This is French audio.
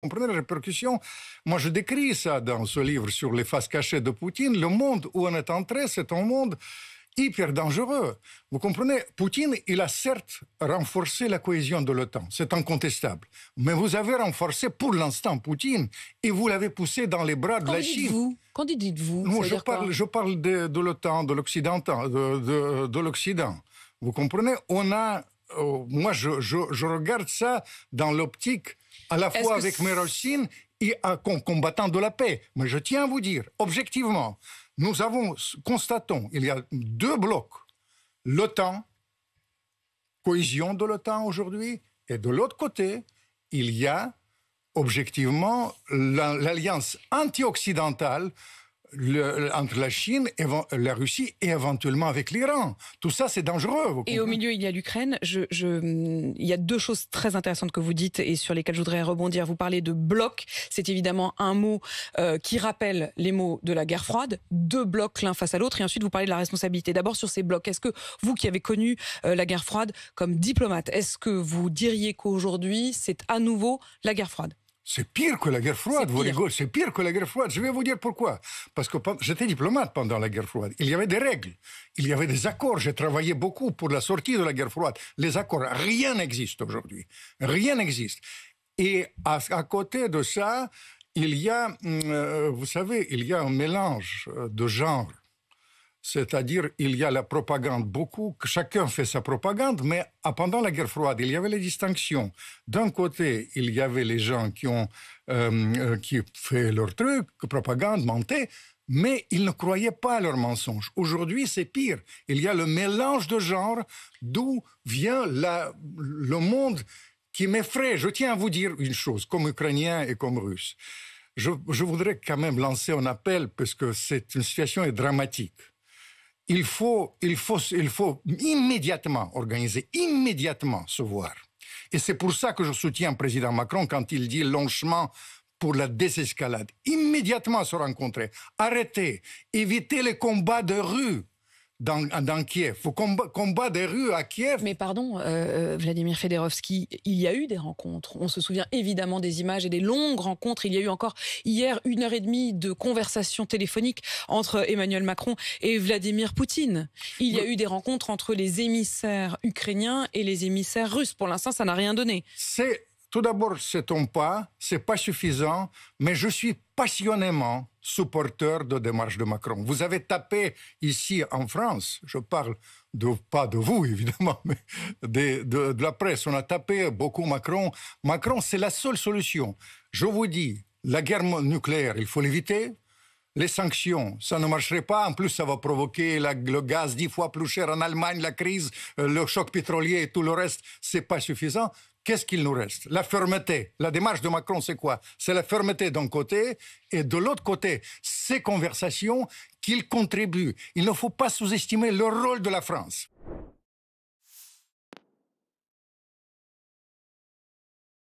comprenez la répercussion Moi, je décris ça dans ce livre sur les faces cachées de Poutine. Le monde où on est entré, c'est un monde hyper dangereux. Vous comprenez Poutine, il a certes renforcé la cohésion de l'OTAN, c'est incontestable. Mais vous avez renforcé pour l'instant Poutine et vous l'avez poussé dans les bras de la dites Chine. Vous Quand dites-vous Moi, je parle, je parle de, l'OTAN, de l'Occident. de l'Occident. Vous comprenez On a euh, moi, je, regarde ça dans l'optique à la fois avec mes racines et à, combattant de la paix. Mais je tiens à vous dire, objectivement, nous avons, constatons, il y a deux blocs. L'OTAN, cohésion de l'OTAN aujourd'hui, et de l'autre côté, il y a objectivement l'alliance anti-occidentale entre la Chine, la Russie et éventuellement avec l'Iran. Tout ça, c'est dangereux. et au milieu, il y a l'Ukraine. Je, il y a deux choses très intéressantes que vous dites et sur lesquelles je voudrais rebondir. Vous parlez de blocs. C'est évidemment un mot euh, qui rappelle les mots de la guerre froide. Deux blocs l'un face à l'autre. Et ensuite, vous parlez de la responsabilité. D'abord sur ces blocs. Est-ce que vous, qui avez connu euh, la guerre froide comme diplomate, est-ce que vous diriez qu'aujourd'hui, c'est à nouveau la guerre froide c'est pire que la guerre froide, vous rigolez. C'est pire que la guerre froide. Je vais vous dire pourquoi. Parce que j'étais diplomate pendant la guerre froide. Il y avait des règles. Il y avait des accords. J'ai travaillé beaucoup pour la sortie de la guerre froide. Les accords, rien n'existe aujourd'hui. Rien n'existe. Et à, côté de ça, il y a, mm, euh, vous savez, il y a un mélange euh, de genres. C'est-à-dire, il y a la propagande beaucoup, chacun fait sa propagande, mais ah, pendant la guerre froide, il y avait les distinctions. D'un côté, il y avait les gens qui ont euh, euh, qui fait leur truc, propagande, mentaient, mais ils ne croyaient pas à leurs mensonges. Aujourd'hui, c'est pire. Il y a le mélange de genres d'où vient le monde qui m'effraie. Je tiens à vous dire une chose, comme Ukrainien et comme Russe. Je, voudrais quand même lancer un appel parce que cette situation est dramatique il faut, il faut, il faut immédiatement organiser, immédiatement se voir. Et c'est pour ça que je soutiens le président Macron quand il dit lancement pour la désescalade. Immédiatement se rencontrer, arrêter, éviter les combats de rue dans, Kiev, au combat, combat, des rues à Kiev. Mais pardon, euh, euh, Vladimir Federovski, il y a eu des rencontres. On se souvient évidemment des images et des longues rencontres. Il y a eu encore hier une heure et demie de conversation téléphonique entre Emmanuel Macron et Vladimir Poutine. Il y a eu des rencontres entre les émissaires ukrainiens et les émissaires russes. Pour l'instant, ça n'a rien donné. C'est tout d'abord, c'est un pas, c'est pas suffisant, mais je suis passionnément supporteur de démarche de Macron. Vous avez tapé ici en France, je parle pas de vous évidemment, mais de, la presse, on a tapé beaucoup Macron. Macron, c'est la seule solution. Je vous dis, la guerre nucléaire, il faut l'éviter. Les sanctions, ça ne marcherait pas. En plus, ça va provoquer le gaz dix fois plus cher en Allemagne, la crise, euh, le choc pétrolier et tout le reste. C'est pas suffisant qu'est-ce qu'il nous reste La fermeté. La démarche de Macron, c'est quoi C'est la fermeté d'un côté et de l'autre côté, ces conversations qu'il contribue. Il ne faut pas sous-estimer le rôle de la France.